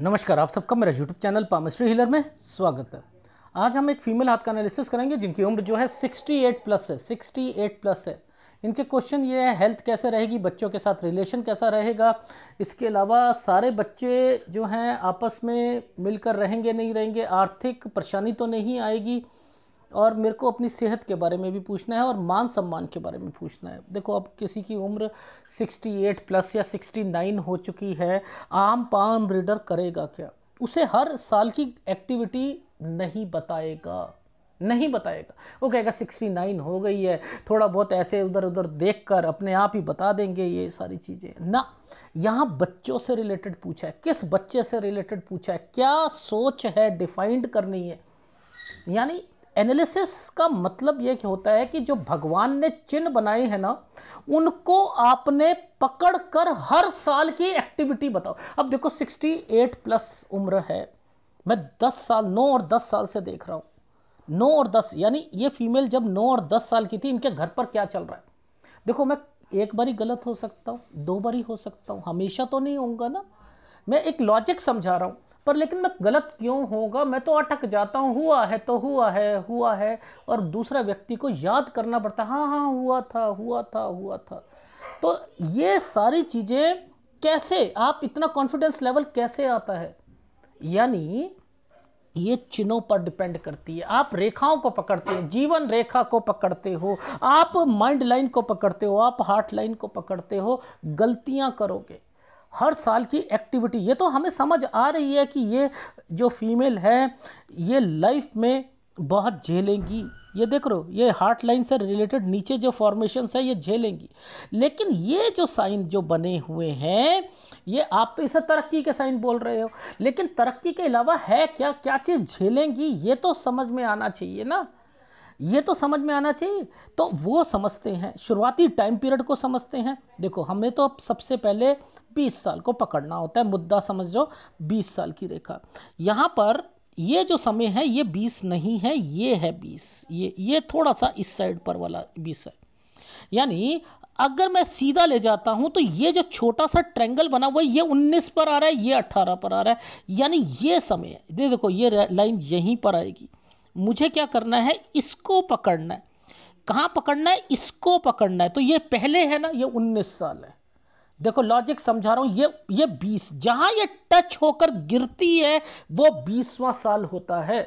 नमस्कार आप सबका मेरा यूट्यूब चैनल पामिस्ट्री हिलर में स्वागत है आज हम एक फीमेल हाथ का एनालिसिस करेंगे जिनकी उम्र जो है 68 प्लस है 68 प्लस है इनके क्वेश्चन ये है हेल्थ कैसे रहेगी बच्चों के साथ रिलेशन कैसा रहेगा इसके अलावा सारे बच्चे जो हैं आपस में मिलकर रहेंगे नहीं रहेंगे आर्थिक परेशानी तो नहीं आएगी और मेरे को अपनी सेहत के बारे में भी पूछना है और मान सम्मान के बारे में पूछना है देखो अब किसी की उम्र 68 प्लस या 69 हो चुकी है आम पाम रीडर करेगा क्या उसे हर साल की एक्टिविटी नहीं बताएगा नहीं बताएगा वो कहेगा 69 हो गई है थोड़ा बहुत ऐसे उधर उधर देख कर अपने आप ही बता देंगे ये सारी चीज़ें ना यहाँ बच्चों से रिलेटेड पूछा है किस बच्चे से रिलेटेड पूछा है क्या सोच है डिफाइंड करनी है यानी एनालिसिस का मतलब यह होता है कि जो भगवान ने चिन्ह बनाए हैं ना उनको आपने पकड़ कर हर साल की एक्टिविटी बताओ अब देखो 68 प्लस उम्र है मैं 10 साल 9 और 10 साल से देख रहा हूँ 9 और 10 यानी ये फीमेल जब 9 और 10 साल की थी इनके घर पर क्या चल रहा है देखो मैं एक बारी गलत हो सकता हूँ दो बारी हो सकता हूँ हमेशा तो नहीं होगा ना मैं एक लॉजिक समझा रहा हूँ पर लेकिन मैं गलत क्यों होगा मैं तो अटक जाता हूँ हुआ है तो हुआ है हुआ है और दूसरा व्यक्ति को याद करना पड़ता है हाँ हाँ हुआ था हुआ था हुआ था तो ये सारी चीज़ें कैसे आप इतना कॉन्फिडेंस लेवल कैसे आता है यानी ये चिन्हों पर डिपेंड करती है आप रेखाओं को पकड़ते हो जीवन रेखा को पकड़ते हो आप माइंड लाइन को पकड़ते हो आप हार्ट लाइन को पकड़ते हो गलतियां करोगे हर साल की एक्टिविटी ये तो हमें समझ आ रही है कि ये जो फीमेल है ये लाइफ में बहुत झेलेंगी ये देख रहे हो ये हार्ट लाइन से रिलेटेड नीचे जो फॉर्मेशन है ये झेलेंगी लेकिन ये जो साइन जो बने हुए हैं ये आप तो इसे तरक्की के साइन बोल रहे हो लेकिन तरक्की के अलावा है क्या क्या चीज़ झेलेंगी ये तो समझ में आना चाहिए ना ये तो समझ में आना चाहिए तो वो समझते हैं शुरुआती टाइम पीरियड को समझते हैं देखो हमें तो सबसे पहले बीस साल को पकड़ना होता है मुद्दा समझ जाओ बीस साल की रेखा यहाँ पर ये जो समय है ये बीस नहीं है ये है बीस ये ये थोड़ा सा इस साइड पर वाला बीस है यानी अगर मैं सीधा ले जाता हूं तो ये जो छोटा सा ट्रेंगल बना हुआ है ये 19 पर आ रहा है ये 18 पर आ रहा है यानी ये समय है दे देखो ये लाइन यहीं पर आएगी मुझे क्या करना है इसको पकड़ना है कहाँ पकड़ना है इसको पकड़ना है तो ये पहले है ना ये 19 साल है देखो लॉजिक समझा रहा हूं ये ये बीस जहां ये टच होकर गिरती है वो बीसवां साल होता है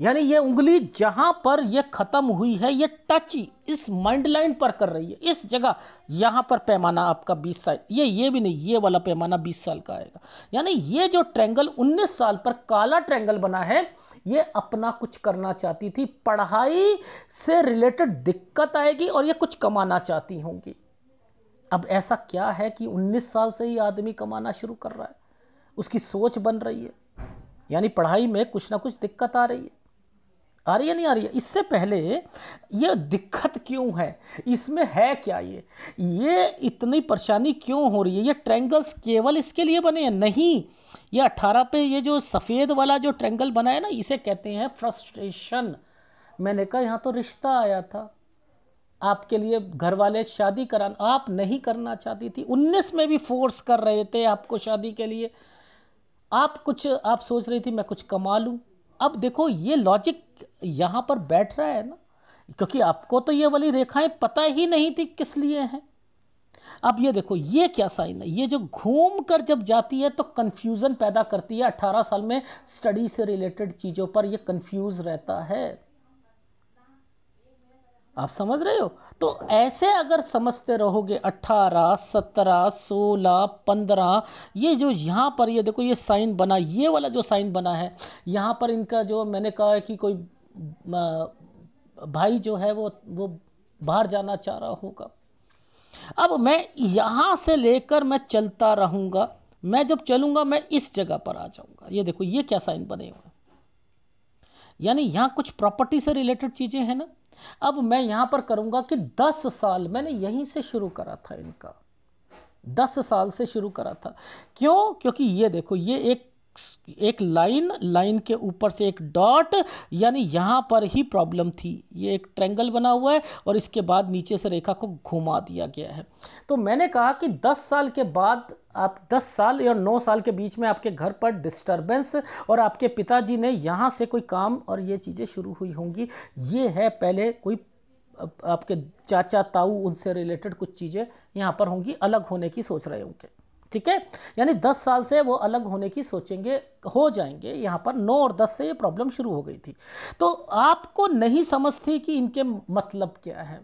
यानी ये उंगली जहां पर ये खत्म हुई है ये टच इस माइंड लाइन पर कर रही है इस जगह यहां पर पैमाना आपका 20 साल ये ये भी नहीं ये वाला पैमाना 20 साल का आएगा यानी ये जो ट्रैंगल 19 साल पर काला ट्रैंगल बना है ये अपना कुछ करना चाहती थी पढ़ाई से रिलेटेड दिक्कत आएगी और ये कुछ कमाना चाहती होंगी अब ऐसा क्या है कि 19 साल से ही आदमी कमाना शुरू कर रहा है उसकी सोच बन रही है यानी पढ़ाई में कुछ ना कुछ दिक्कत आ रही है आ रही है नहीं आ रही है इससे पहले ये दिक्कत क्यों है इसमें है क्या ये ये इतनी परेशानी क्यों हो रही है ये ट्रेंगल्स केवल इसके लिए बने हैं नहीं ये अट्ठारह पे ये जो सफ़ेद वाला जो ट्रेंगल बना है ना इसे कहते हैं फ्रस्ट्रेशन मैंने कहा यहाँ तो रिश्ता आया था आपके लिए घर वाले शादी कराना आप नहीं करना चाहती थी उन्नीस में भी फोर्स कर रहे थे आपको शादी के लिए आप कुछ आप सोच रही थी मैं कुछ कमा लूँ अब देखो ये लॉजिक यहाँ पर बैठ रहा है ना क्योंकि आपको तो ये वाली रेखाएं पता ही नहीं थी किस लिए हैं अब ये देखो ये क्या साइन है ये जो घूम कर जब जाती है तो कन्फ्यूज़न पैदा करती है 18 साल में स्टडी से रिलेटेड चीज़ों पर ये कंफ्यूज रहता है आप समझ रहे हो तो ऐसे अगर समझते रहोगे 18, 17, 16, 15 ये जो यहाँ पर ये देखो ये साइन बना ये वाला जो साइन बना है यहाँ पर इनका जो मैंने कहा है कि कोई भाई जो है वो वो बाहर जाना चाह रहा होगा अब मैं यहाँ से लेकर मैं चलता रहूँगा मैं जब चलूँगा मैं इस जगह पर आ जाऊँगा ये देखो ये क्या साइन बने हुए यानी यहाँ कुछ प्रॉपर्टी से रिलेटेड चीज़ें हैं ना अब मैं यहां पर करूंगा कि 10 साल मैंने यहीं से शुरू करा था इनका 10 साल से शुरू करा था क्यों क्योंकि ये देखो ये एक एक लाइन लाइन के ऊपर से एक डॉट यानी यहाँ पर ही प्रॉब्लम थी ये एक ट्रेंगल बना हुआ है और इसके बाद नीचे से रेखा को घुमा दिया गया है तो मैंने कहा कि 10 साल के बाद आप 10 साल या 9 साल के बीच में आपके घर पर डिस्टरबेंस और आपके पिताजी ने यहाँ से कोई काम और ये चीज़ें शुरू हुई होंगी ये है पहले कोई आपके चाचा ताऊ उनसे रिलेटेड कुछ चीज़ें यहाँ पर होंगी अलग होने की सोच रहे होंगे ठीक है यानी दस साल से वो अलग होने की सोचेंगे हो जाएंगे यहाँ पर नौ और दस से ये प्रॉब्लम शुरू हो गई थी तो आपको नहीं समझ थी कि इनके मतलब क्या है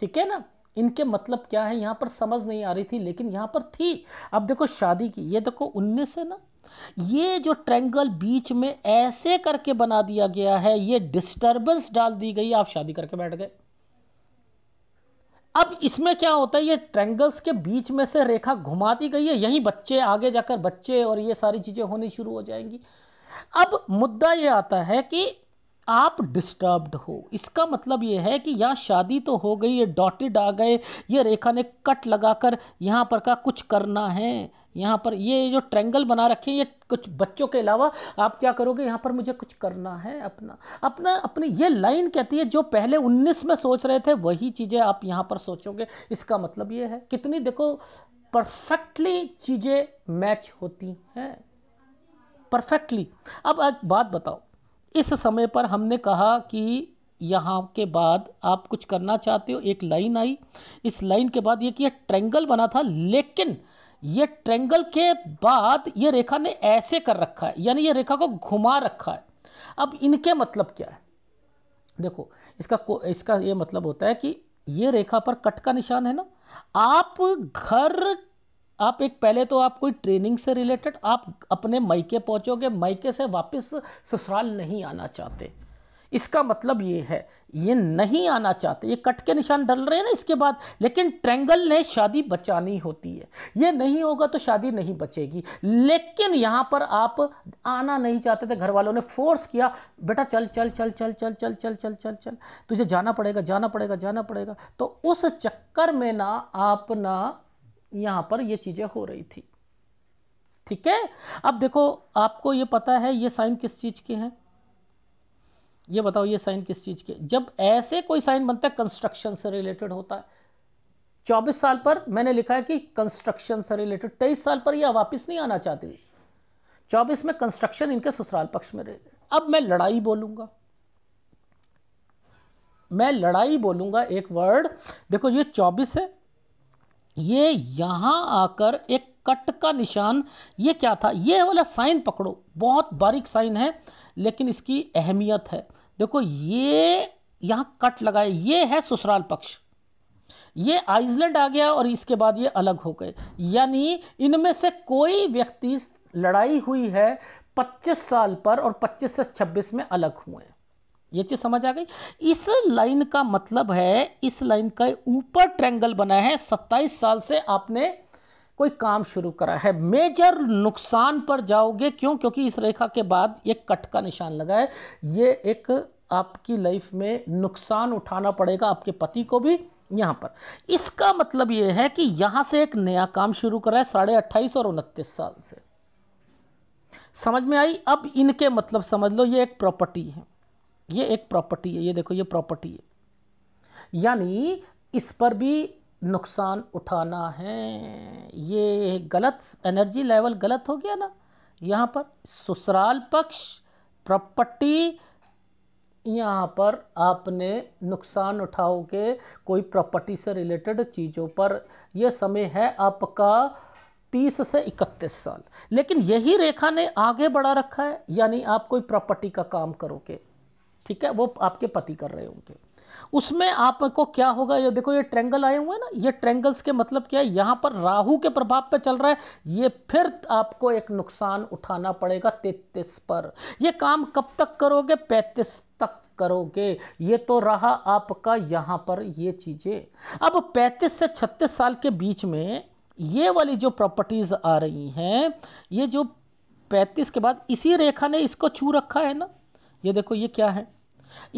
ठीक है ना इनके मतलब क्या है यहाँ पर समझ नहीं आ रही थी लेकिन यहाँ पर थी अब देखो शादी की ये देखो उन्नीस है ना ये जो ट्रेंगल बीच में ऐसे करके बना दिया गया है ये डिस्टर्बेंस डाल दी गई आप शादी करके बैठ गए अब इसमें क्या होता है ये ट्रेंगल्स के बीच में से रेखा घुमाती गई है यहीं बच्चे आगे जाकर बच्चे और ये सारी चीज़ें होनी शुरू हो जाएंगी अब मुद्दा ये आता है कि आप डिस्टर्ब्ड हो इसका मतलब ये है कि यहाँ शादी तो हो गई ये डॉटेड आ गए ये रेखा ने कट लगाकर यहाँ पर का कुछ करना है यहाँ पर ये जो ट्रेंगल बना रखे हैं ये कुछ बच्चों के अलावा आप क्या करोगे यहाँ पर मुझे कुछ करना है अपना अपना अपनी ये लाइन कहती है जो पहले 19 में सोच रहे थे वही चीज़ें आप यहाँ पर सोचोगे इसका मतलब ये है कितनी देखो परफेक्टली चीज़ें मैच होती हैं परफेक्टली अब एक बात बताओ इस समय पर हमने कहा कि यहाँ के बाद आप कुछ करना चाहते हो एक लाइन आई इस लाइन के बाद ये कि ट्रेंगल बना था लेकिन ये ट्रेंगल के बाद ये रेखा ने ऐसे कर रखा है यानी ये रेखा को घुमा रखा है अब इनके मतलब क्या है देखो इसका इसका ये मतलब होता है कि ये रेखा पर कट का निशान है ना आप घर आप एक पहले तो आप कोई ट्रेनिंग से रिलेटेड आप अपने मायके पहुंचोगे मायके से वापस ससुराल नहीं आना चाहते इसका मतलब ये है ये नहीं आना चाहते ये कट के निशान डल रहे हैं ना इसके बाद लेकिन ट्रेंगल ने शादी बचानी होती है ये नहीं होगा तो शादी नहीं बचेगी लेकिन यहाँ पर आप आना नहीं चाहते थे घर वालों ने फोर्स किया बेटा चल चल चल चल चल चल चल चल चल चल तुझे जाना पड़ेगा जाना पड़ेगा जाना पड़ेगा तो उस चक्कर में ना आप ना यहाँ पर ये चीज़ें हो रही थी ठीक है अब देखो आपको ये पता है ये साइन किस चीज़ के हैं ये बताओ ये साइन किस चीज़ के जब ऐसे कोई साइन बनता है कंस्ट्रक्शन से रिलेटेड होता है चौबीस साल पर मैंने लिखा है कि कंस्ट्रक्शन से रिलेटेड तेईस साल पर यह वापस नहीं आना चाहती चौबीस में कंस्ट्रक्शन इनके ससुराल पक्ष में रिलेटेड अब मैं लड़ाई बोलूंगा मैं लड़ाई बोलूंगा एक वर्ड देखो ये चौबीस है ये यहां आकर एक कट का निशान ये क्या था ये वाला साइन पकड़ो बहुत बारीक साइन है लेकिन इसकी अहमियत है देखो ये यहां कट लगाए ये है ससुराल पक्ष ये आइसलैंड आ गया और इसके बाद ये अलग हो गए यानी इनमें से कोई व्यक्ति लड़ाई हुई है 25 साल पर और 25 से 26 में अलग हुए ये चीज़ समझ आ गई इस लाइन का मतलब है इस लाइन का ऊपर ट्रेंगल बना है 27 साल से आपने कोई काम शुरू करा है मेजर नुकसान पर जाओगे क्यों क्योंकि इस रेखा के बाद एक कट का निशान लगा है ये एक आपकी लाइफ में नुकसान उठाना पड़ेगा आपके पति को भी यहाँ पर इसका मतलब ये है कि यहाँ से एक नया काम शुरू करा है साढ़े अट्ठाईस और उनतीस साल से समझ में आई अब इनके मतलब समझ लो ये एक प्रॉपर्टी है ये एक प्रॉपर्टी है ये देखो ये प्रॉपर्टी है यानी इस पर भी नुकसान उठाना है ये गलत एनर्जी लेवल गलत हो गया ना यहाँ पर ससुराल पक्ष प्रॉपर्टी यहाँ पर आपने नुकसान उठाओगे कोई प्रॉपर्टी से रिलेटेड चीज़ों पर यह समय है आपका तीस से इकतीस साल लेकिन यही रेखा ने आगे बढ़ा रखा है यानी आप कोई प्रॉपर्टी का काम करोगे ठीक है वो आपके पति कर रहे होंगे उसमें आपको क्या होगा ये देखो ये ट्रेंगल आए हुए हैं ना ये ट्रेंगल्स के मतलब क्या है यहां पर राहु के प्रभाव पे चल रहा है ये फिर आपको एक नुकसान उठाना पड़ेगा तेतीस पर ये काम कब तक करोगे पैंतीस तक करोगे ये तो रहा आपका यहां पर ये चीज़ें अब पैंतीस से छत्तीस साल के बीच में ये वाली जो प्रॉपर्टीज़ आ रही हैं ये जो 35 के बाद इसी रेखा ने इसको छू रखा है ना ये देखो ये क्या है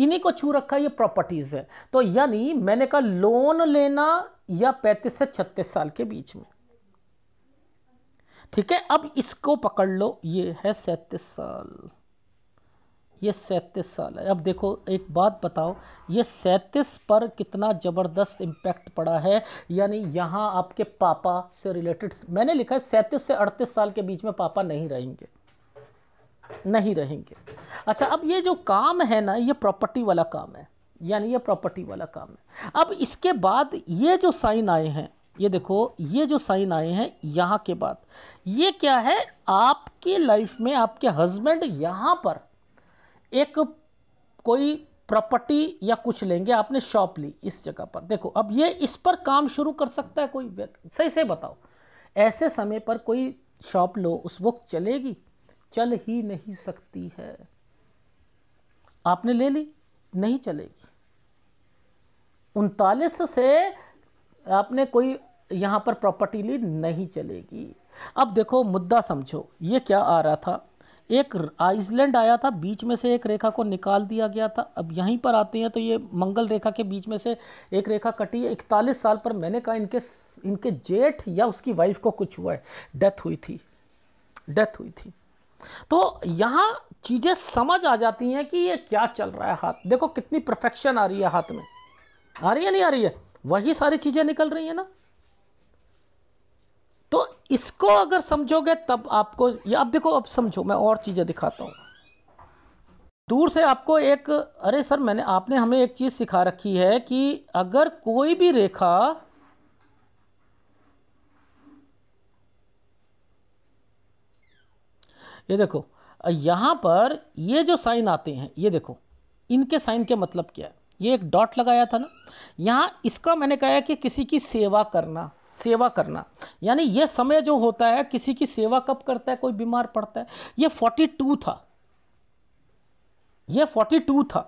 इन्हीं को छू रखा ये प्रॉपर्टीज है तो यानी मैंने कहा लोन लेना या पैंतीस से छत्तीस साल के बीच में ठीक है अब इसको पकड़ लो ये है सैतीस साल ये सैतीस साल है अब देखो एक बात बताओ ये सैतीस पर कितना ज़बरदस्त इंपैक्ट पड़ा है यानी यहां आपके पापा से रिलेटेड मैंने लिखा है सैतीस से अड़तीस साल के बीच में पापा नहीं रहेंगे नहीं रहेंगे अच्छा अब ये जो काम है ना ये प्रॉपर्टी वाला काम है यानी ये प्रॉपर्टी वाला काम है अब इसके बाद ये जो साइन आए हैं ये देखो ये जो साइन आए हैं यहाँ के बाद ये क्या है आपकी लाइफ में आपके हस्बैंड यहाँ पर एक कोई प्रॉपर्टी या कुछ लेंगे आपने शॉप ली इस जगह पर देखो अब ये इस पर काम शुरू कर सकता है कोई व्यक्ति सही से बताओ ऐसे समय पर कोई शॉप लो उस वक्त चलेगी चल ही नहीं सकती है आपने ले ली नहीं चलेगी उनतालीस से आपने कोई यहां पर प्रॉपर्टी ली नहीं चलेगी अब देखो मुद्दा समझो ये क्या आ रहा था एक आइसलैंड आया था बीच में से एक रेखा को निकाल दिया गया था अब यहीं पर आते हैं तो ये मंगल रेखा के बीच में से एक रेखा कटी है इकतालीस साल पर मैंने कहा इनके इनके जेठ या उसकी वाइफ को कुछ हुआ है डेथ हुई थी डेथ हुई थी तो यहाँ चीज़ें समझ आ जाती हैं कि ये क्या चल रहा है हाथ देखो कितनी परफेक्शन आ रही है हाथ में आ रही है नहीं आ रही है वही सारी चीज़ें निकल रही हैं ना तो इसको अगर समझोगे तब आपको ये आप देखो अब समझो मैं और चीज़ें दिखाता हूँ दूर से आपको एक अरे सर मैंने आपने हमें एक चीज़ सिखा रखी है कि अगर कोई भी रेखा ये देखो यहाँ पर ये जो साइन आते हैं ये देखो इनके साइन के मतलब क्या है ये एक डॉट लगाया था ना यहाँ इसका मैंने कहा कि किसी की सेवा करना सेवा करना यानी ये समय जो होता है किसी की सेवा कब करता है कोई बीमार पड़ता है ये 42 था ये 42 था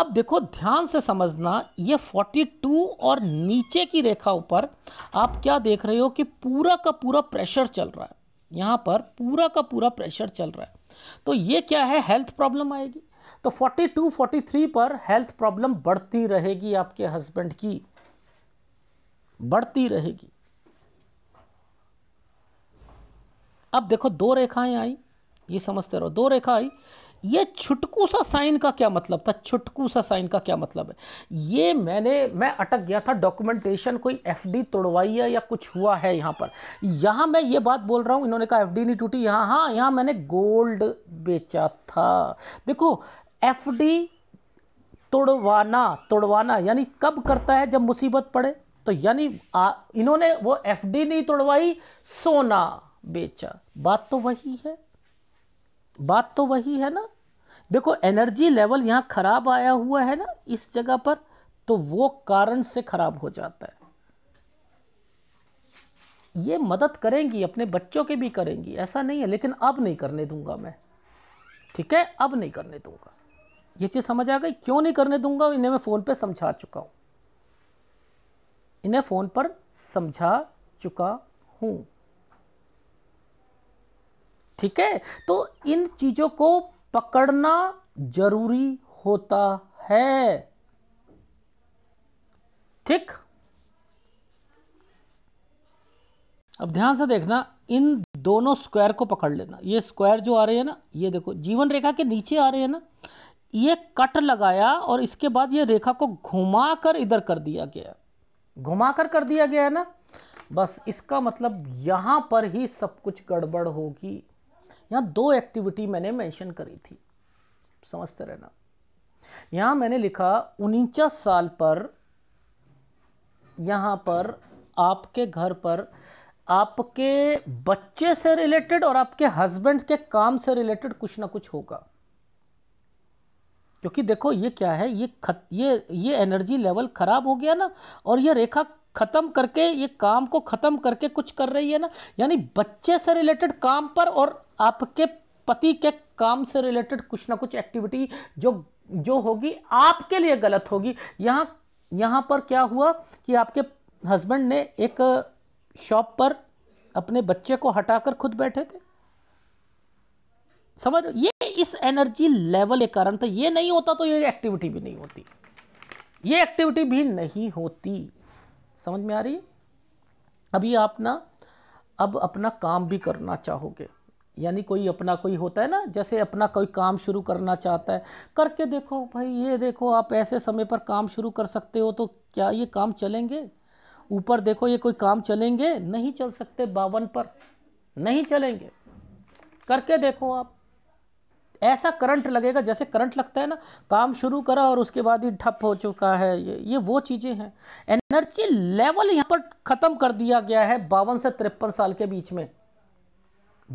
अब देखो ध्यान से समझना ये 42 और नीचे की रेखा ऊपर आप क्या देख रहे हो कि पूरा का पूरा प्रेशर चल रहा है यहाँ पर पूरा का पूरा प्रेशर चल रहा है तो ये क्या है हेल्थ प्रॉब्लम आएगी तो 42, 43 पर हेल्थ प्रॉब्लम बढ़ती रहेगी आपके हस्बैंड की बढ़ती रहेगी अब देखो दो रेखाएं आई ये समझते रहो दो रेखा आई ये छुटकू सा साइन का क्या मतलब था छुटकू सा साइन का क्या मतलब है ये मैंने मैं अटक गया था डॉक्यूमेंटेशन कोई एफ डी तोड़वाई है या कुछ हुआ है यहाँ पर यहाँ मैं ये बात बोल रहा हूँ इन्होंने कहा एफ डी नहीं टूटी यहाँ हाँ यहाँ मैंने गोल्ड बेचा था देखो एफ डी तोड़वाना तोड़वाना यानी कब करता है जब मुसीबत पड़े तो यानी इन्होंने वो एफडी नहीं तोड़वाई सोना बेचा बात तो वही है बात तो वही है ना देखो एनर्जी लेवल यहाँ खराब आया हुआ है ना इस जगह पर तो वो कारण से खराब हो जाता है ये मदद करेंगी अपने बच्चों के भी करेंगी ऐसा नहीं है लेकिन अब नहीं करने दूंगा मैं ठीक है अब नहीं करने दूंगा ये चीज़ समझ आ गई क्यों नहीं करने दूंगा इन्हें मैं फ़ोन पे समझा चुका हूं इन्हें फ़ोन पर समझा चुका हूं ठीक है तो इन चीज़ों को पकड़ना जरूरी होता है ठीक अब ध्यान से देखना इन दोनों स्क्वायर को पकड़ लेना ये स्क्वायर जो आ रहे हैं ना ये देखो जीवन रेखा के नीचे आ रहे हैं ना ये कट लगाया और इसके बाद ये रेखा को घुमाकर इधर कर दिया गया घुमा कर दिया गया है ना बस इसका मतलब यहां पर ही सब कुछ गड़बड़ होगी यहां दो एक्टिविटी मैंने मेंशन करी थी समझते रहना यहां मैंने लिखा उनचास साल पर यहां पर आपके घर पर आपके बच्चे से रिलेटेड और आपके हस्बैंड के काम से रिलेटेड कुछ ना कुछ होगा क्योंकि देखो ये क्या है ये खत ये ये एनर्जी लेवल खराब हो गया ना और ये रेखा ख़त्म करके ये काम को ख़त्म करके कुछ कर रही है ना यानी बच्चे से रिलेटेड काम पर और आपके पति के काम से रिलेटेड कुछ ना कुछ एक्टिविटी जो जो होगी आपके लिए गलत होगी यहाँ यहाँ पर क्या हुआ कि आपके हस्बैंड ने एक शॉप पर अपने बच्चे को हटाकर खुद बैठे थे समझ ये इस एनर्जी लेवल के कारण था ये नहीं होता तो ये एक्टिविटी भी नहीं होती ये एक्टिविटी भी नहीं होती समझ में आ रही है अभी आप ना अब अपना काम भी करना चाहोगे यानी कोई अपना कोई होता है ना जैसे अपना कोई काम शुरू करना चाहता है करके देखो भाई ये देखो आप ऐसे समय पर काम शुरू कर सकते हो तो क्या ये काम चलेंगे ऊपर देखो ये कोई काम चलेंगे नहीं चल सकते बावन पर नहीं चलेंगे करके देखो आप ऐसा करंट लगेगा जैसे करंट लगता है ना काम शुरू करा और उसके बाद ही ठप हो चुका है ये ये वो चीज़ें हैं एनर्जी लेवल यहाँ पर ख़त्म कर दिया गया है बावन से तिरपन साल के बीच में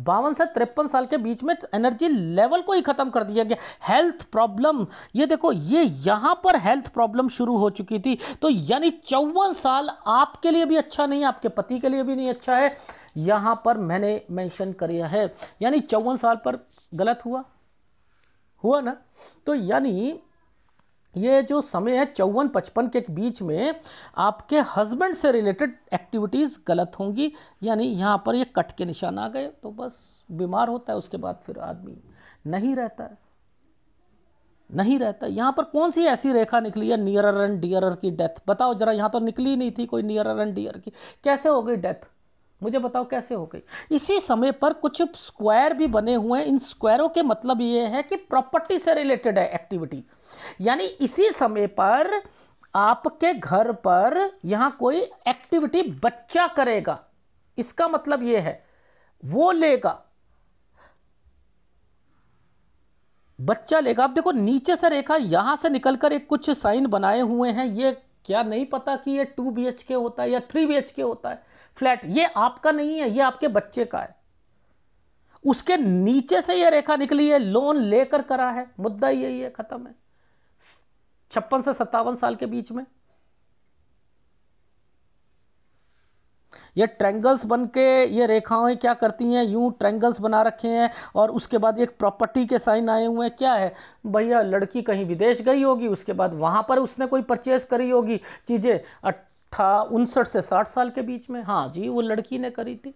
बावन से तिरपन साल के बीच में एनर्जी लेवल को ही ख़त्म कर दिया गया हेल्थ प्रॉब्लम ये देखो ये यहां पर हेल्थ प्रॉब्लम शुरू हो चुकी थी तो यानी चौवन साल आपके लिए भी अच्छा नहीं आपके पति के लिए भी नहीं अच्छा है यहां पर मैंने मेंशन किया है यानी चौवन साल पर गलत हुआ हुआ ना तो यानी ये जो समय है चौवन पचपन के बीच में आपके हस्बैंड से रिलेटेड एक्टिविटीज़ गलत होंगी यानी यहाँ पर ये कट के निशान आ गए तो बस बीमार होता है उसके बाद फिर आदमी नहीं रहता है नहीं रहता यहाँ पर कौन सी ऐसी रेखा निकली है नियरर एंड डियरर की डेथ बताओ जरा यहाँ तो निकली नहीं थी कोई नियरर एंड डियर की कैसे हो गई डेथ मुझे बताओ कैसे हो गई इसी समय पर कुछ स्क्वायर भी बने हुए हैं इन स्क्वायरों के मतलब ये है कि प्रॉपर्टी से रिलेटेड है एक्टिविटी यानी इसी समय पर आपके घर पर यहां कोई एक्टिविटी बच्चा करेगा इसका मतलब ये है वो लेगा बच्चा लेगा आप देखो नीचे से रेखा यहां से निकलकर एक कुछ साइन बनाए हुए हैं ये क्या नहीं पता कि ये टू बी होता है या थ्री बी होता है फ्लैट ये आपका नहीं है ये आपके बच्चे का है उसके नीचे से ये रेखा निकली है लोन लेकर करा है मुद्दा यही है खत्म है छप्पन से सत्तावन साल के बीच में ये ट्रेंगल्स बन के ये रेखाएं क्या करती हैं यूं ट्रेंगल्स बना रखे हैं और उसके बाद एक प्रॉपर्टी के साइन आए हुए हैं क्या है भैया लड़की कहीं विदेश गई होगी उसके बाद वहां पर उसने कोई परचेज करी होगी चीज़ें था उनसठ से साठ साल के बीच में हाँ जी वो लड़की ने करी थी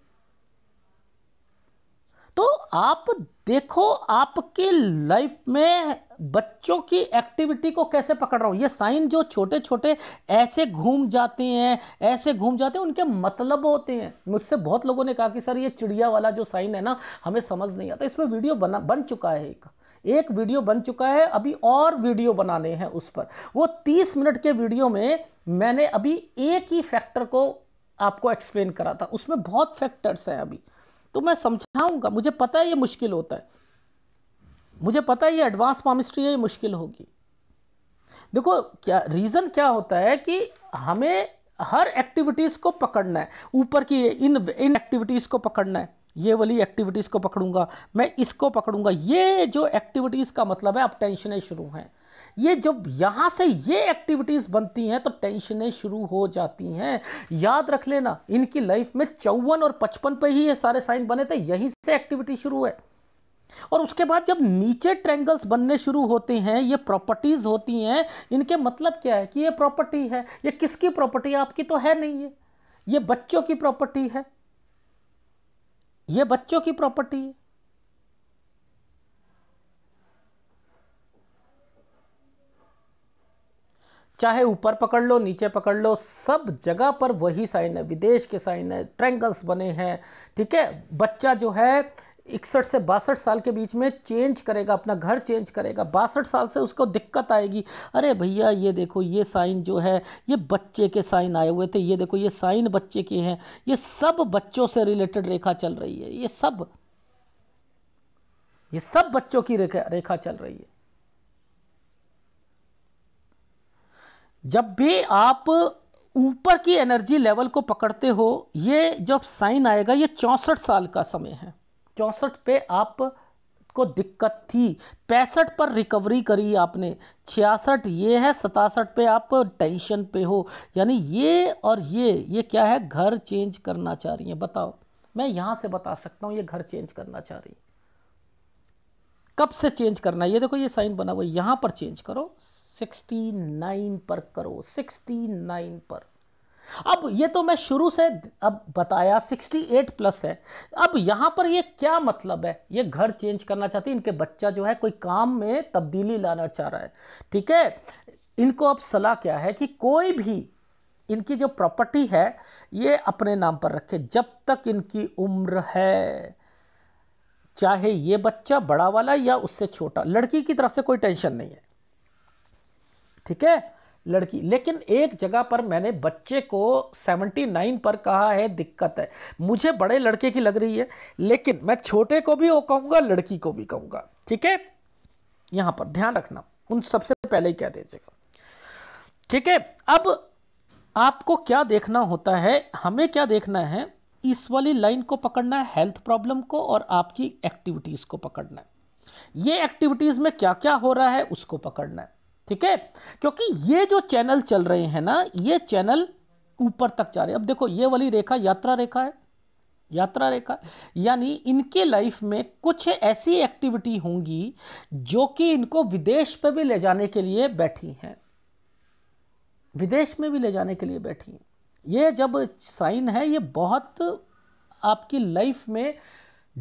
तो आप देखो आपके लाइफ में बच्चों की एक्टिविटी को कैसे पकड़ रहा हूं ये साइन जो छोटे छोटे ऐसे घूम जाते हैं ऐसे घूम जाते हैं उनके मतलब होते हैं मुझसे बहुत लोगों ने कहा कि सर ये चिड़िया वाला जो साइन है ना हमें समझ नहीं आता इसमें वीडियो बना बन चुका है एक एक वीडियो बन चुका है अभी और वीडियो बनाने हैं उस पर वो तीस मिनट के वीडियो में मैंने अभी एक ही फैक्टर को आपको एक्सप्लेन करा था उसमें बहुत फैक्टर्स हैं अभी तो मैं समझाऊंगा मुझे पता है ये मुश्किल होता है मुझे पता है ये एडवांस पामिस्ट्री है ये मुश्किल होगी देखो क्या रीज़न क्या होता है कि हमें हर एक्टिविटीज़ को पकड़ना है ऊपर की इन इन एक्टिविटीज़ को पकड़ना है ये वाली एक्टिविटीज़ को पकड़ूंगा मैं इसको पकड़ूंगा ये जो एक्टिविटीज़ का मतलब है अब टेंशनें शुरू हैं ये जब यहाँ से ये एक्टिविटीज़ बनती हैं तो टेंशनें शुरू हो जाती हैं याद रख लेना इनकी लाइफ में चौवन और पचपन पे ही ये सारे साइन बने थे यहीं से एक्टिविटी शुरू है और उसके बाद जब नीचे ट्रेंगल्स बनने शुरू होते हैं ये प्रॉपर्टीज़ होती हैं इनके मतलब क्या है कि ये प्रॉपर्टी है ये किसकी प्रॉपर्टी आपकी तो है नहीं है ये बच्चों की प्रॉपर्टी है ये बच्चों की प्रॉपर्टी है चाहे ऊपर पकड़ लो नीचे पकड़ लो सब जगह पर वही साइन है विदेश के साइन है ट्रैंगल्स बने हैं ठीक है बच्चा जो है इकसठ से बासठ साल के बीच में चेंज करेगा अपना घर चेंज करेगा बासठ साल से उसको दिक्कत आएगी अरे भैया ये देखो ये साइन जो है ये बच्चे के साइन आए हुए थे ये देखो ये साइन बच्चे के हैं ये सब बच्चों से रिलेटेड रेखा चल रही है ये सब ये सब बच्चों की रेखा रेखा चल रही है जब भी आप ऊपर की एनर्जी लेवल को पकड़ते हो ये जब साइन आएगा ये चौंसठ साल का समय है चौंसठ पे आप को दिक्कत थी पैंसठ पर रिकवरी करी आपने छियासठ ये है सतासठ पे आप टेंशन पे हो यानी ये और ये ये क्या है घर चेंज करना चाह रही हैं बताओ मैं यहां से बता सकता हूं ये घर चेंज करना चाह रही कब से चेंज करना है ये देखो ये साइन बना हुआ यहां पर चेंज करो सिक्सटी नाइन पर करो सिक्सटी नाइन पर अब ये तो मैं शुरू से अब बताया 68 प्लस है अब यहाँ पर ये क्या मतलब है ये घर चेंज करना चाहती इनके बच्चा जो है कोई काम में तब्दीली लाना चाह रहा है ठीक है इनको अब सलाह क्या है कि कोई भी इनकी जो प्रॉपर्टी है ये अपने नाम पर रखे जब तक इनकी उम्र है चाहे ये बच्चा बड़ा वाला या उससे छोटा लड़की की तरफ से कोई टेंशन नहीं है ठीक है लड़की लेकिन एक जगह पर मैंने बच्चे को 79 पर कहा है दिक्कत है मुझे बड़े लड़के की लग रही है लेकिन मैं छोटे को भी वो कहूँगा लड़की को भी कहूँगा ठीक है यहाँ पर ध्यान रखना उन सबसे पहले ही कह दीजिएगा ठीक है अब आपको क्या देखना होता है हमें क्या देखना है इस वाली लाइन को पकड़ना है हेल्थ प्रॉब्लम को और आपकी एक्टिविटीज़ को पकड़ना है ये एक्टिविटीज़ में क्या क्या हो रहा है उसको पकड़ना है ठीक है क्योंकि ये जो चैनल चल रहे हैं ना ये चैनल ऊपर तक जा रहे हैं अब देखो ये वाली रेखा यात्रा रेखा है यात्रा रेखा यानी इनके लाइफ में कुछ ऐसी एक्टिविटी होंगी जो कि इनको विदेश पर भी ले जाने के लिए बैठी हैं विदेश में भी ले जाने के लिए बैठी हैं ये जब साइन है ये बहुत आपकी लाइफ में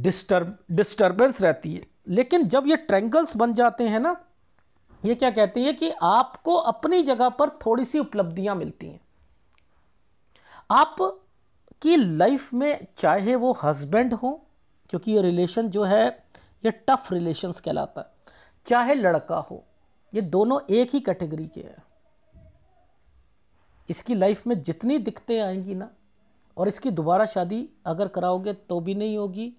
डिस्टर्ब डिस्टर्बेंस रहती है लेकिन जब ये ट्रेंगल्स बन जाते हैं ना ये क्या कहती है कि आपको अपनी जगह पर थोड़ी सी उपलब्धियां मिलती हैं आप की लाइफ में चाहे वो हस्बैंड हो क्योंकि ये रिलेशन जो है ये टफ रिलेशंस कहलाता है चाहे लड़का हो ये दोनों एक ही कैटेगरी के हैं इसकी लाइफ में जितनी दिक्कतें आएंगी ना और इसकी दोबारा शादी अगर कराओगे तो भी नहीं होगी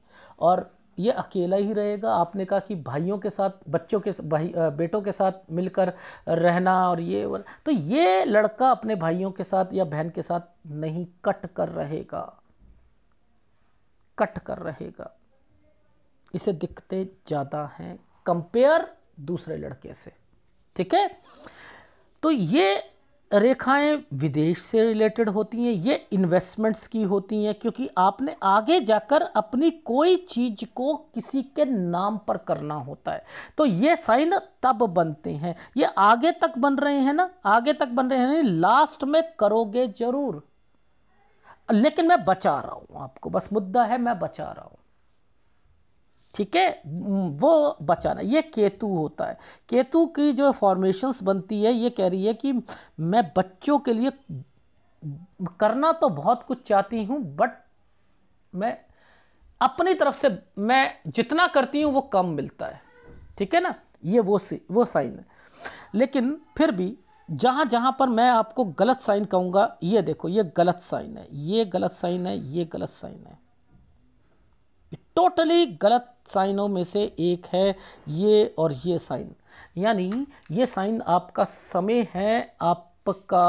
और ये अकेला ही रहेगा आपने कहा कि भाइयों के साथ बच्चों के भाई बेटों के साथ मिलकर रहना और ये और, तो ये लड़का अपने भाइयों के साथ या बहन के साथ नहीं कट कर रहेगा कट कर रहेगा इसे दिखते ज़्यादा हैं कंपेयर दूसरे लड़के से ठीक है तो ये रेखाएं विदेश से रिलेटेड होती हैं ये इन्वेस्टमेंट्स की होती हैं क्योंकि आपने आगे जाकर अपनी कोई चीज़ को किसी के नाम पर करना होता है तो ये साइन तब बनते हैं ये आगे तक बन रहे हैं ना आगे तक बन रहे हैं लास्ट में करोगे ज़रूर लेकिन मैं बचा रहा हूँ आपको बस मुद्दा है मैं बचा रहा हूँ ठीक है वो बचाना ये केतु होता है केतु की जो फॉर्मेशंस बनती है ये कह रही है कि मैं बच्चों के लिए करना तो बहुत कुछ चाहती हूँ बट मैं अपनी तरफ से मैं जितना करती हूँ वो कम मिलता है ठीक है ना ये वो सी वो साइन है लेकिन फिर भी जहाँ जहाँ पर मैं आपको गलत साइन कहूँगा ये देखो ये गलत साइन है ये गलत साइन है ये गलत साइन है टोटली गलत साइनों में से एक है ये और ये साइन यानी ये साइन आपका समय है आपका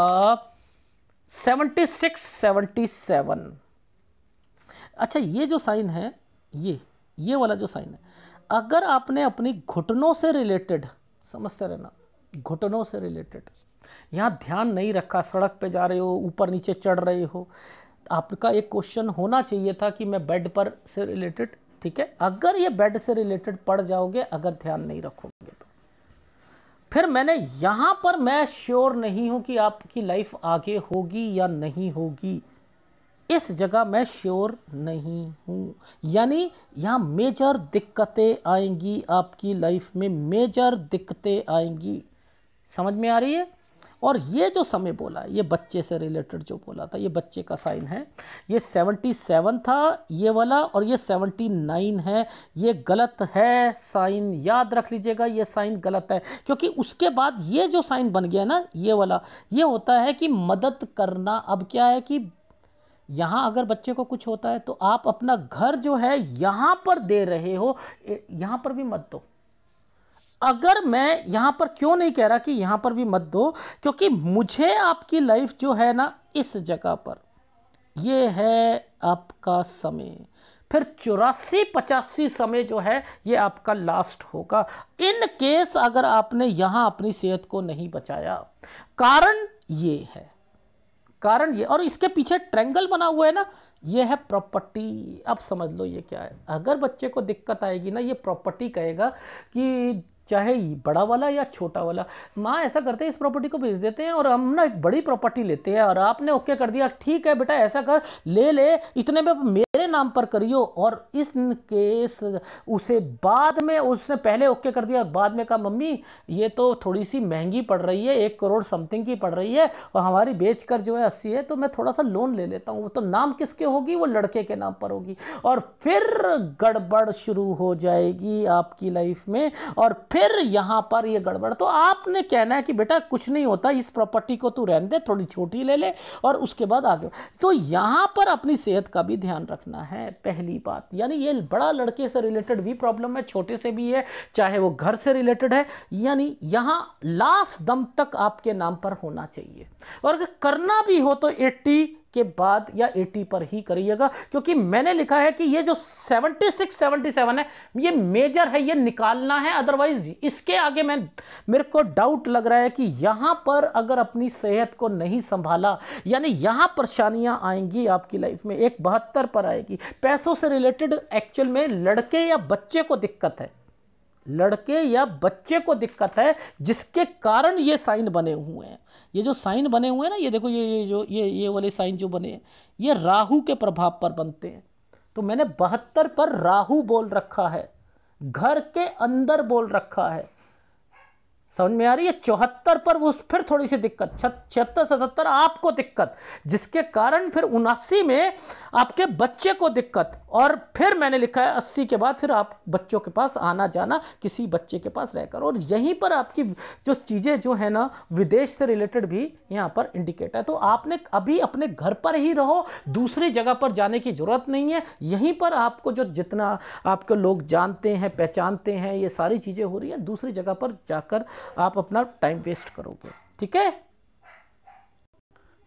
76 77 अच्छा ये जो साइन है ये ये वाला जो साइन है अगर आपने अपनी घुटनों से रिलेटेड समझते रहना घुटनों से रिलेटेड यहाँ ध्यान नहीं रखा सड़क पे जा रहे हो ऊपर नीचे चढ़ रहे हो आपका एक क्वेश्चन होना चाहिए था कि मैं बेड पर से रिलेटेड ठीक है अगर ये बेड से रिलेटेड पढ़ जाओगे अगर ध्यान नहीं रखोगे तो फिर मैंने यहां पर मैं श्योर नहीं हूं कि आपकी लाइफ आगे होगी या नहीं होगी इस जगह मैं श्योर नहीं हूं यानी यहां मेजर दिक्कतें आएंगी आपकी लाइफ में मेजर दिक्कतें आएंगी समझ में आ रही है और ये जो समय बोला ये बच्चे से रिलेटेड जो बोला था ये बच्चे का साइन है ये 77 था ये वाला और ये 79 है ये गलत है साइन याद रख लीजिएगा ये साइन गलत है क्योंकि उसके बाद ये जो साइन बन गया ना ये वाला ये होता है कि मदद करना अब क्या है कि यहाँ अगर बच्चे को कुछ होता है तो आप अपना घर जो है यहाँ पर दे रहे हो यहाँ पर भी मत दो अगर मैं यहाँ पर क्यों नहीं कह रहा कि यहाँ पर भी मत दो क्योंकि मुझे आपकी लाइफ जो है ना इस जगह पर ये है आपका समय फिर चौरासी पचासी समय जो है ये आपका लास्ट होगा इन केस अगर आपने यहाँ अपनी सेहत को नहीं बचाया कारण ये है कारण ये और इसके पीछे ट्रेंगल बना हुआ है ना ये है प्रॉपर्टी अब समझ लो ये क्या है अगर बच्चे को दिक्कत आएगी ना ये प्रॉपर्टी कहेगा कि चाहे बड़ा वाला या छोटा वाला माँ ऐसा करते हैं इस प्रॉपर्टी को बेच देते हैं और हम ना एक बड़ी प्रॉपर्टी लेते हैं और आपने ओके कर दिया ठीक है बेटा ऐसा कर ले ले इतने में मेरे नाम पर करियो और इस केस उसे बाद में उसने पहले ओके कर दिया और बाद में कहा मम्मी ये तो थोड़ी सी महंगी पड़ रही है एक करोड़ समथिंग की पड़ रही है और हमारी बेच जो है अस्सी है तो मैं थोड़ा सा लोन ले लेता हूँ तो नाम किसके होगी वो लड़के के नाम पर होगी और फिर गड़बड़ शुरू हो जाएगी आपकी लाइफ में और फिर फिर यहाँ पर ये गड़बड़ तो आपने कहना है कि बेटा कुछ नहीं होता इस प्रॉपर्टी को तू रहने दे थोड़ी छोटी ले ले और उसके बाद आगे तो यहाँ पर अपनी सेहत का भी ध्यान रखना है पहली बात यानी ये बड़ा लड़के से रिलेटेड भी प्रॉब्लम है छोटे से भी है चाहे वो घर से रिलेटेड है यानी यहाँ लास्ट दम तक आपके नाम पर होना चाहिए और अगर करना भी हो तो एट्टी के बाद या 80 पर ही करिएगा क्योंकि मैंने लिखा है कि ये जो 76 77 है ये मेजर है ये निकालना है अदरवाइज इसके आगे मैं मेरे को डाउट लग रहा है कि यहाँ पर अगर अपनी सेहत को नहीं संभाला यानी यहाँ परेशानियाँ आएंगी आपकी लाइफ में एक बहत्तर पर आएगी पैसों से रिलेटेड एक्चुअल में लड़के या बच्चे को दिक्कत है लड़के या बच्चे को दिक्कत है जिसके कारण ये साइन बने हुए हैं ये जो साइन बने हुए हैं ना ये देखो ये ये जो ये ये वाले साइन जो बने हैं ये राहु के प्रभाव पर बनते हैं तो मैंने बहत्तर पर राहु बोल रखा है घर के अंदर बोल रखा है समझ में आ रही है चौहत्तर पर वो फिर थोड़ी सी दिक्कत छिहत्तर सतहत्तर आपको दिक्कत जिसके कारण फिर उनासी में आपके बच्चे को दिक्कत और फिर मैंने लिखा है अस्सी के बाद फिर आप बच्चों के पास आना जाना किसी बच्चे के पास रहकर और यहीं पर आपकी जो चीज़ें जो है ना विदेश से रिलेटेड भी यहाँ पर इंडिकेट है तो आपने अभी अपने घर पर ही रहो दूसरी जगह पर जाने की ज़रूरत नहीं है यहीं पर आपको जो जितना आपके लोग जानते हैं पहचानते हैं ये सारी चीज़ें हो रही हैं दूसरी जगह पर जाकर आप अपना टाइम वेस्ट करोगे ठीक है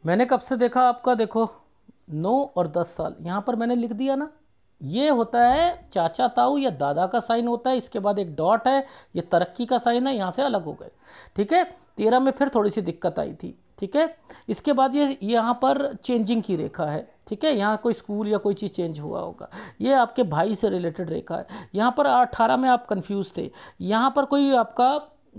मैंने कब से देखा आपका देखो नौ और दस साल यहाँ पर मैंने लिख दिया ना ये होता है चाचा ताऊ या दादा का साइन होता है इसके बाद एक डॉट है ये तरक्की का साइन है यहाँ से अलग हो गए ठीक है तेरह में फिर थोड़ी सी दिक्कत आई थी ठीक है इसके बाद ये यहाँ पर चेंजिंग की रेखा है ठीक है यहाँ कोई स्कूल या कोई चीज़ चेंज हुआ होगा ये आपके भाई से रिलेटेड रेखा है यहाँ पर अठारह में आप कंफ्यूज थे यहाँ पर कोई आपका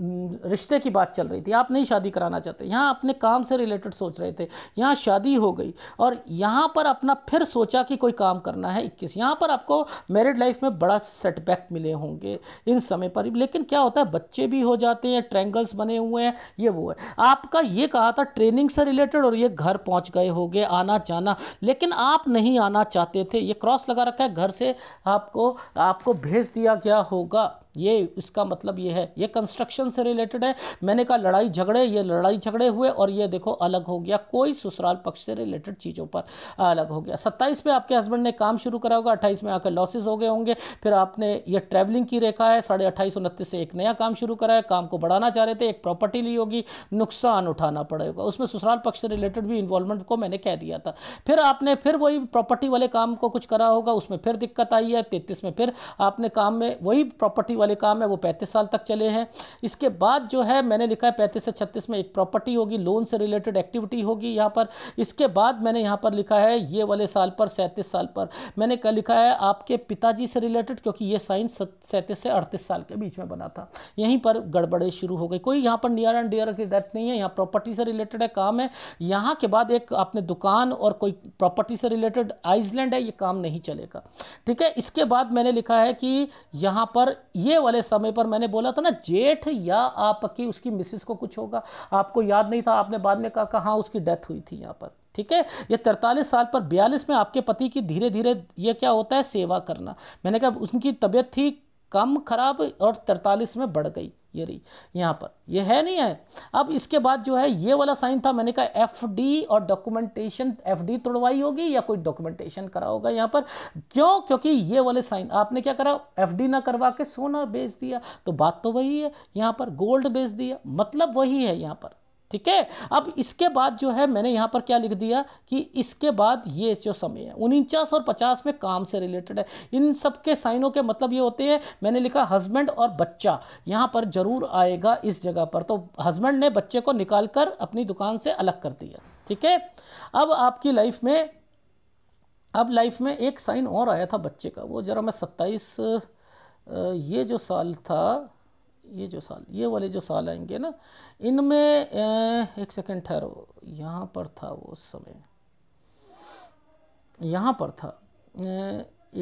हम्म, रिश्ते की बात चल रही थी आप नहीं शादी कराना चाहते यहाँ अपने काम से रिलेटेड सोच रहे थे यहाँ शादी हो गई और यहाँ पर अपना फिर सोचा कि कोई काम करना है इक्कीस यहाँ पर आपको मैरिड लाइफ में बड़ा सेटबैक मिले होंगे इन समय पर लेकिन क्या होता है बच्चे भी हो जाते हैं ट्रैंगल्स बने हुए हैं ये वो है आपका ये कहा था ट्रेनिंग से रिलेटेड और ये घर पहुँच गए हो आना जाना लेकिन आप नहीं आना चाहते थे ये क्रॉस लगा रखा है घर से आपको आपको भेज दिया गया होगा ये इसका मतलब ये है ये कंस्ट्रक्शन से रिलेटेड है मैंने कहा लड़ाई झगड़े ये लड़ाई झगड़े हुए और ये देखो अलग हो गया कोई ससुराल पक्ष से रिलेटेड चीज़ों पर अलग हो गया सत्ताईस में आपके हस्बैंड ने काम शुरू करा होगा अट्ठाईस में आकर लॉसेज हो गए होंगे फिर आपने ये ट्रैवलिंग की रेखा है साढ़े अट्ठाईस उनतीस से एक नया काम शुरू करा है काम को बढ़ाना चाह रहे थे एक प्रॉपर्टी ली होगी नुकसान उठाना पड़ेगा उसमें ससुराल पक्ष से रिलेटेड भी इन्वॉल्वमेंट को मैंने कह दिया था फिर आपने फिर वही प्रॉपर्टी वाले काम को कुछ करा होगा उसमें फिर दिक्कत आई है तैतीस में फिर आपने काम में वही प्रॉपर्टी वाले काम है वो पैंतीस साल तक चले हैं इसके बाद जो है मैंने लिखा है पैंतीस से छत्तीस में एक प्रॉपर्टी होगी लोन से रिलेटेड एक्टिविटी होगी यहाँ पर इसके बाद मैंने यहाँ पर लिखा है ये वाले साल पर सैंतीस साल पर मैंने क्या लिखा है आपके पिताजी से रिलेटेड क्योंकि ये साइन सैंतीस से अड़तीस साल के बीच में बना था यहीं पर गड़बड़े शुरू हो गई कोई यहाँ पर नियर एंड डियर की डेथ नहीं है यहाँ प्रॉपर्टी से रिलेटेड है काम है यहाँ के बाद एक आपने दुकान और कोई प्रॉपर्टी से रिलेटेड आइसलैंड है ये काम नहीं चलेगा ठीक है इसके बाद मैंने लिखा है कि यहाँ पर ये ये वाले समय पर मैंने बोला था ना जेठ या आपकी उसकी मिसिस को कुछ होगा आपको याद नहीं था आपने बाद में कहा हाँ उसकी डेथ हुई थी यहाँ पर ठीक है ये तरतालीस साल पर बयालीस में आपके पति की धीरे धीरे ये क्या होता है सेवा करना मैंने कहा उनकी तबीयत थी कम खराब और तैतालीस में बढ़ गई ये रही यहाँ पर ये है नहीं है अब इसके बाद जो है ये वाला साइन था मैंने कहा एफडी और डॉक्यूमेंटेशन एफडी तोड़वाई होगी या कोई डॉक्यूमेंटेशन करा होगा यहाँ पर क्यों क्योंकि ये वाले साइन आपने क्या करा एफडी ना करवा के सोना बेच दिया तो बात तो वही है यहाँ पर गोल्ड बेच दिया मतलब वही है यहाँ पर ठीक है अब इसके बाद जो है मैंने यहाँ पर क्या लिख दिया कि इसके बाद ये जो समय है उनचास और पचास में काम से रिलेटेड है इन सब के साइनों के मतलब ये होते हैं मैंने लिखा हस्बैंड और बच्चा यहाँ पर ज़रूर आएगा इस जगह पर तो हस्बैंड ने बच्चे को निकाल कर अपनी दुकान से अलग कर दिया ठीक है अब आपकी लाइफ में अब लाइफ में एक साइन और आया था बच्चे का वो ज़रा मैं सत्ताईस ये जो साल था ये जो साल ये वाले जो साल आएंगे ना इनमें एक सेकंड ठहरो यहाँ पर था वो समय यहाँ पर था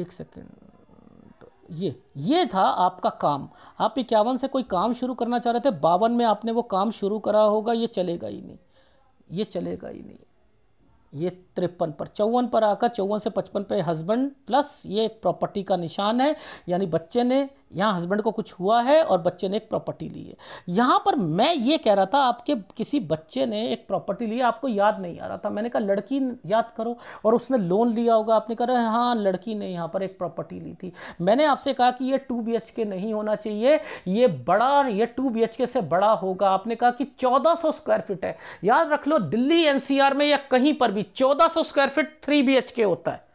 एक सेकंड ये ये था आपका काम आप इक्यावन से कोई काम शुरू करना चाह रहे थे बावन में आपने वो काम शुरू करा होगा ये चलेगा ही नहीं ये चलेगा ही नहीं ये तिरपन पर चौवन पर आकर चौवन से पचपन पे हस्बैंड प्लस ये प्रॉपर्टी का निशान है यानी बच्चे ने यहाँ हस्बैंड को कुछ हुआ है और बच्चे ने एक प्रॉपर्टी ली है यहाँ पर मैं ये कह रहा था आपके किसी बच्चे ने एक प्रॉपर्टी ली आपको याद नहीं आ रहा था मैंने कहा लड़की याद करो और उसने लोन लिया होगा आपने कह रहे हाँ लड़की ने यहाँ पर एक प्रॉपर्टी ली थी मैंने आपसे कहा कि ये टू बी नहीं होना चाहिए ये बड़ा ये टू बी से बड़ा होगा आपने कहा कि चौदह स्क्वायर फिट है याद रख लो दिल्ली एन में या कहीं पर भी चौदह स्क्वायर फिट थ्री बी होता है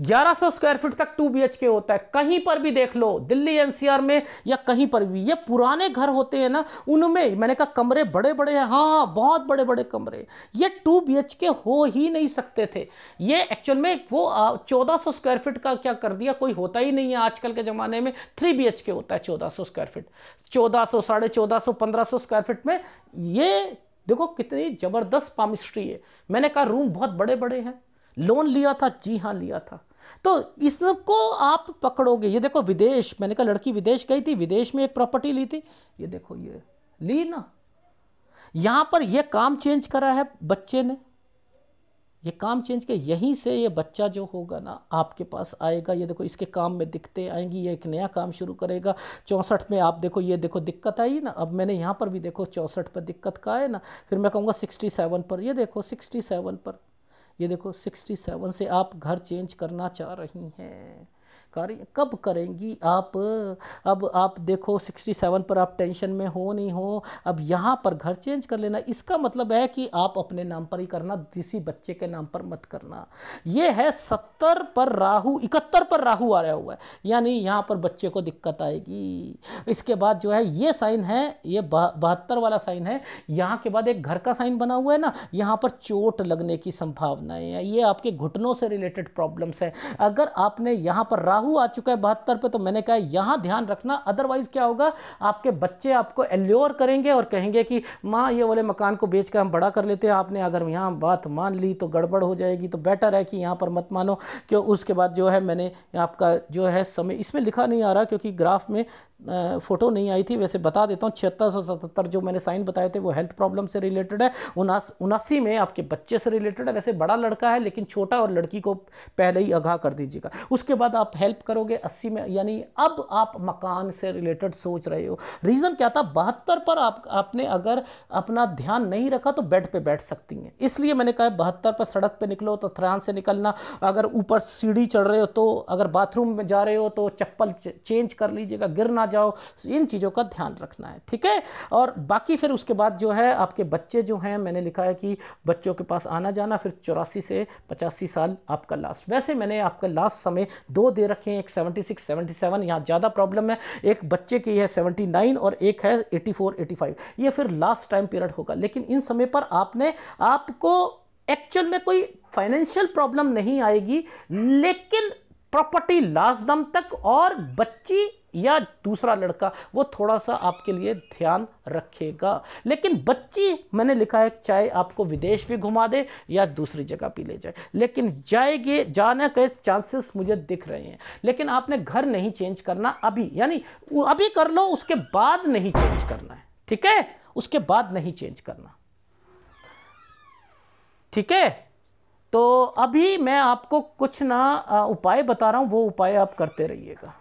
1100 स्क्वायर फीट तक 2 बीएचके होता है कहीं पर भी देख लो दिल्ली एनसीआर में या कहीं पर भी ये पुराने घर होते हैं ना उनमें मैंने कहा कमरे बड़े बड़े हैं हाँ हाँ बहुत बड़े बड़े कमरे ये 2 बीएचके हो ही नहीं सकते थे ये एक्चुअल में वो चौदह स्क्वायर फीट का क्या कर दिया कोई होता ही नहीं है आजकल के ज़माने में थ्री बी होता है चौदह स्क्वायर फिट चौदह सौ साढ़े चौदह सौ पंद्रह सौ स्क्वायर फिट में ये देखो कितनी ज़बरदस्त पामिस्ट्री है मैंने कहा रूम बहुत बड़े बड़े हैं लोन लिया था जी हाँ लिया था तो इसको आप पकड़ोगे ये देखो विदेश मैंने कहा लड़की विदेश गई थी विदेश में एक प्रॉपर्टी ली थी ये देखो ये ली ना यहां पर ये काम चेंज करा है बच्चे ने ये काम चेंज किया यहीं से ये बच्चा जो होगा ना आपके पास आएगा ये देखो इसके काम में दिखते आएंगी ये एक नया काम शुरू करेगा चौंसठ में आप देखो ये देखो दिक्कत आई ना अब मैंने यहाँ पर भी देखो चौंसठ पर दिक्कत का है ना फिर मैं कहूँगा सिक्सटी सेवन पर ये देखो सिक्सटी सेवन पर ये देखो 67 से आप घर चेंज करना चाह रही हैं कार्य कब करेंगी आप अब आप देखो 67 पर आप टेंशन में हो नहीं हो अब यहाँ पर घर चेंज कर लेना इसका मतलब है कि आप अपने नाम पर ही करना किसी बच्चे के नाम पर मत करना ये है सत्तर पर राहु इकहत्तर पर राहु आ रहा हुआ है यानी यहाँ पर बच्चे को दिक्कत आएगी इसके बाद जो है ये साइन है ये बहत्तर वाला साइन है यहाँ के बाद एक घर का साइन बना हुआ है ना यहाँ पर चोट लगने की संभावनाएं हैं ये आपके घुटनों से रिलेटेड प्रॉब्लम्स हैं अगर आपने यहाँ पर राहु राहु आ चुका है बहत्तर पे तो मैंने कहा यहां ध्यान रखना अदरवाइज क्या होगा आपके बच्चे आपको एल्योर करेंगे और कहेंगे कि माँ ये वाले मकान को बेच हम बड़ा कर लेते हैं आपने अगर यहां बात मान ली तो गड़बड़ हो जाएगी तो बेटर है कि यहां पर मत मानो क्यों उसके बाद जो है मैंने आपका जो है समय इसमें लिखा नहीं आ रहा क्योंकि ग्राफ में फ़ोटो नहीं आई थी वैसे बता देता हूँ छिहत्तर सौ सतहत्तर जो मैंने साइन बताए थे वो हेल्थ प्रॉब्लम से रिलेटेड है उनास उनासी में आपके बच्चे से रिलेटेड है वैसे बड़ा लड़का है लेकिन छोटा और लड़की को पहले ही आगाह कर दीजिएगा उसके बाद आप हेल्प करोगे अस्सी में यानी अब आप मकान से रिलेटेड सोच रहे हो रीज़न क्या था बहत्तर पर आप आपने अगर अपना ध्यान नहीं रखा तो बेड पर बैठ सकती हैं इसलिए मैंने कहा बहत्तर पर सड़क पर निकलो तो थ्रान से निकलना अगर ऊपर सीढ़ी चढ़ रहे हो तो अगर बाथरूम में जा रहे हो तो चप्पल चेंज कर लीजिएगा गिर ना जाओ इन चीज़ों का ध्यान रखना है ठीक है और बाकी फिर उसके बाद जो है आपके बच्चे जो हैं मैंने लिखा है कि बच्चों के पास आना जाना फिर चौरासी से पचासी साल आपका लास्ट वैसे मैंने आपका लास्ट समय दो दे रखे हैं एक सेवेंटी सिक्स सेवेंटी सेवन यहाँ ज़्यादा प्रॉब्लम है एक बच्चे की है सेवेंटी नाइन और एक है एटी फोर एटी फाइव ये फिर लास्ट टाइम पीरियड होगा लेकिन इन समय पर आपने आपको एक्चुअल में कोई फाइनेंशियल प्रॉब्लम नहीं आएगी लेकिन प्रॉपर्टी लास्ट दम तक और बच्ची या दूसरा लड़का वो थोड़ा सा आपके लिए ध्यान रखेगा लेकिन बच्ची मैंने लिखा है चाहे आपको विदेश भी घुमा दे या दूसरी जगह भी ले जाए लेकिन जाएगी जाने के चांसेस मुझे दिख रहे हैं लेकिन आपने घर नहीं चेंज करना अभी यानी अभी कर लो उसके बाद नहीं चेंज करना है ठीक है उसके बाद नहीं चेंज करना ठीक है तो अभी मैं आपको कुछ ना उपाय बता रहा हूं वो उपाय आप करते रहिएगा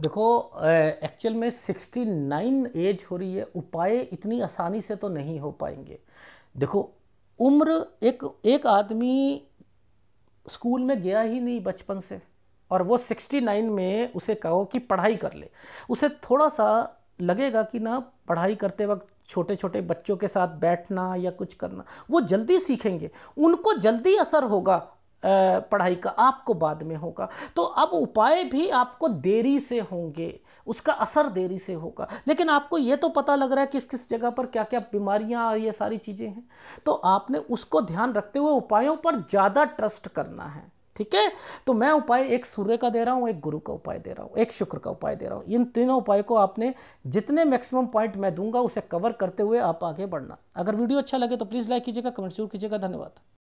देखो एक्चुअल में 69 एज हो रही है उपाय इतनी आसानी से तो नहीं हो पाएंगे देखो उम्र एक एक आदमी स्कूल में गया ही नहीं बचपन से और वो 69 में उसे कहो कि पढ़ाई कर ले उसे थोड़ा सा लगेगा कि ना पढ़ाई करते वक्त छोटे छोटे बच्चों के साथ बैठना या कुछ करना वो जल्दी सीखेंगे उनको जल्दी असर होगा पढ़ाई का आपको बाद में होगा तो अब उपाय भी आपको देरी से होंगे उसका असर देरी से होगा लेकिन आपको ये तो पता लग रहा है किस किस जगह पर क्या क्या बीमारियां ये सारी चीज़ें हैं तो आपने उसको ध्यान रखते हुए उपायों पर ज़्यादा ट्रस्ट करना है ठीक है तो मैं उपाय एक सूर्य का दे रहा हूँ एक गुरु का उपाय दे रहा हूँ एक शुक्र का उपाय दे रहा हूँ इन तीनों उपाय को आपने जितने मैक्सिमम पॉइंट मैं दूंगा उसे कवर करते हुए आप आगे बढ़ना अगर वीडियो अच्छा लगे तो प्लीज़ लाइक कीजिएगा कमेंट जरूर कीजिएगा धन्यवाद